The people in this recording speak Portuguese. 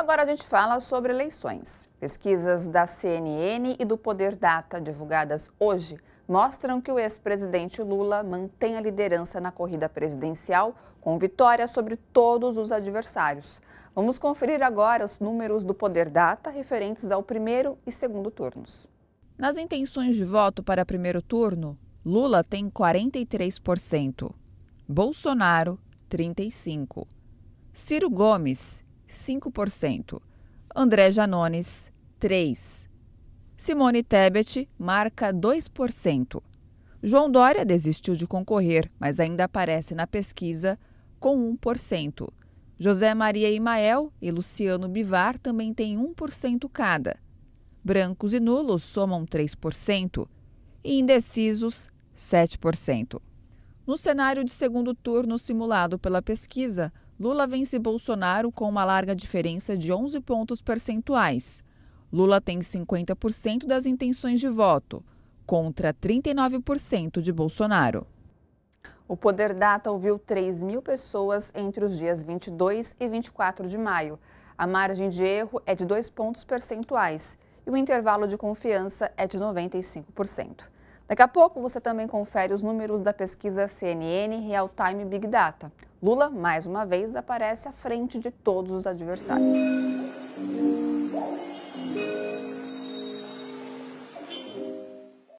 Agora a gente fala sobre eleições. Pesquisas da CNN e do Poder Data, divulgadas hoje, mostram que o ex-presidente Lula mantém a liderança na corrida presidencial, com vitória sobre todos os adversários. Vamos conferir agora os números do Poder Data referentes ao primeiro e segundo turnos. Nas intenções de voto para primeiro turno, Lula tem 43%, Bolsonaro, 35%, Ciro Gomes, 5%. André Janones, 3%. Simone Tebet marca 2%. João Dória desistiu de concorrer, mas ainda aparece na pesquisa com 1%. José Maria Imael e Luciano Bivar também têm 1% cada. Brancos e nulos somam 3% e indecisos 7%. No cenário de segundo turno simulado pela pesquisa, Lula vence Bolsonaro com uma larga diferença de 11 pontos percentuais. Lula tem 50% das intenções de voto, contra 39% de Bolsonaro. O Poder Data ouviu 3 mil pessoas entre os dias 22 e 24 de maio. A margem de erro é de 2 pontos percentuais e o intervalo de confiança é de 95%. Daqui a pouco você também confere os números da pesquisa CNN Real Time Big Data. Lula, mais uma vez, aparece à frente de todos os adversários.